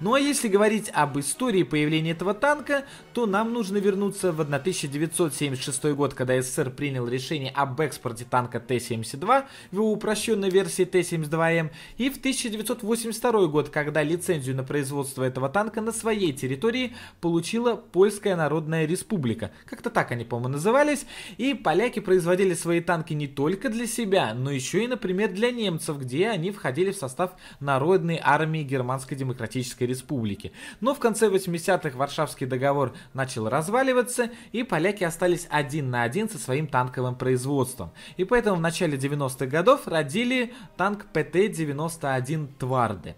Ну а если говорить об истории появления этого танка, то нам нужно вернуться в 1976 год, когда СССР принял решение об экспорте танка Т-72 в его упрощенной версии Т-72М, и в 1982 год, когда лицензию на производство этого танка на своей территории получила Польская Народная Республика. Как-то так они, по-моему, назывались. И поляки производили свои танки не только для себя, но еще и, например, для немцев, где они входили в состав Народной армии Германской Демократической Чешской Республики. Но в конце 80-х Варшавский договор начал разваливаться, и поляки остались один на один со своим танковым производством. И поэтому в начале 90-х годов родили танк ПТ-91 Тварды.